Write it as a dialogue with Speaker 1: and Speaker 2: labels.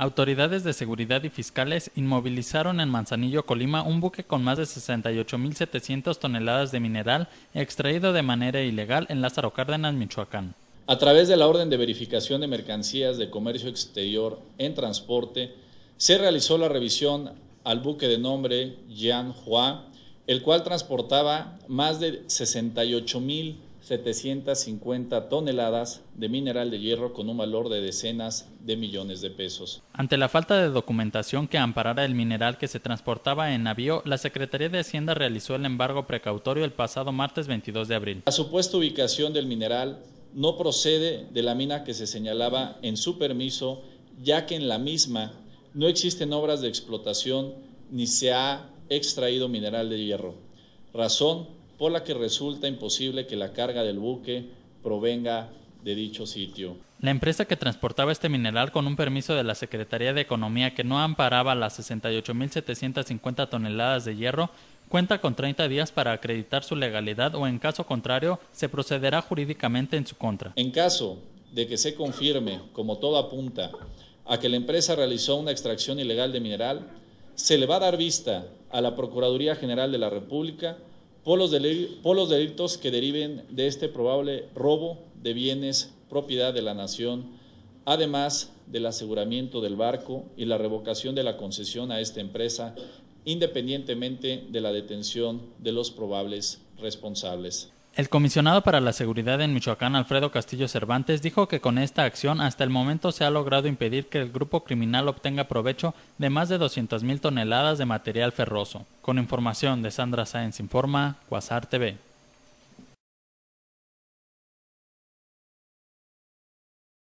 Speaker 1: Autoridades de seguridad y fiscales inmovilizaron en Manzanillo, Colima, un buque con más de 68.700 toneladas de mineral extraído de manera ilegal en Lázaro Cárdenas, Michoacán.
Speaker 2: A través de la orden de verificación de mercancías de comercio exterior en transporte, se realizó la revisión al buque de nombre Jian Hua, el cual transportaba más de 68.000 750 toneladas de mineral de hierro con un valor de decenas de millones de pesos.
Speaker 1: Ante la falta de documentación que amparara el mineral que se transportaba en navío, la Secretaría de Hacienda realizó el embargo precautorio el pasado martes 22 de abril. La
Speaker 2: supuesta ubicación del mineral no procede de la mina que se señalaba en su permiso, ya que en la misma no existen obras de explotación ni se ha extraído mineral de hierro, razón por la que resulta imposible que la carga del buque provenga de dicho sitio.
Speaker 1: La empresa que transportaba este mineral con un permiso de la Secretaría de Economía que no amparaba las 68.750 toneladas de hierro cuenta con 30 días para acreditar su legalidad o en caso contrario se procederá jurídicamente en su contra.
Speaker 2: En caso de que se confirme, como todo apunta, a que la empresa realizó una extracción ilegal de mineral, se le va a dar vista a la Procuraduría General de la República por los, delitos que deriven de este probable robo de bienes propiedad de la nación, además del aseguramiento del barco y la revocación de la concesión a esta empresa, independientemente de la detención de los probables responsables.
Speaker 1: El comisionado para la seguridad en Michoacán, Alfredo Castillo Cervantes, dijo que con esta acción hasta el momento se ha logrado impedir que el grupo criminal obtenga provecho de más de 200.000 toneladas de material ferroso. Con información de Sandra Sáenz Informa, Quasar TV.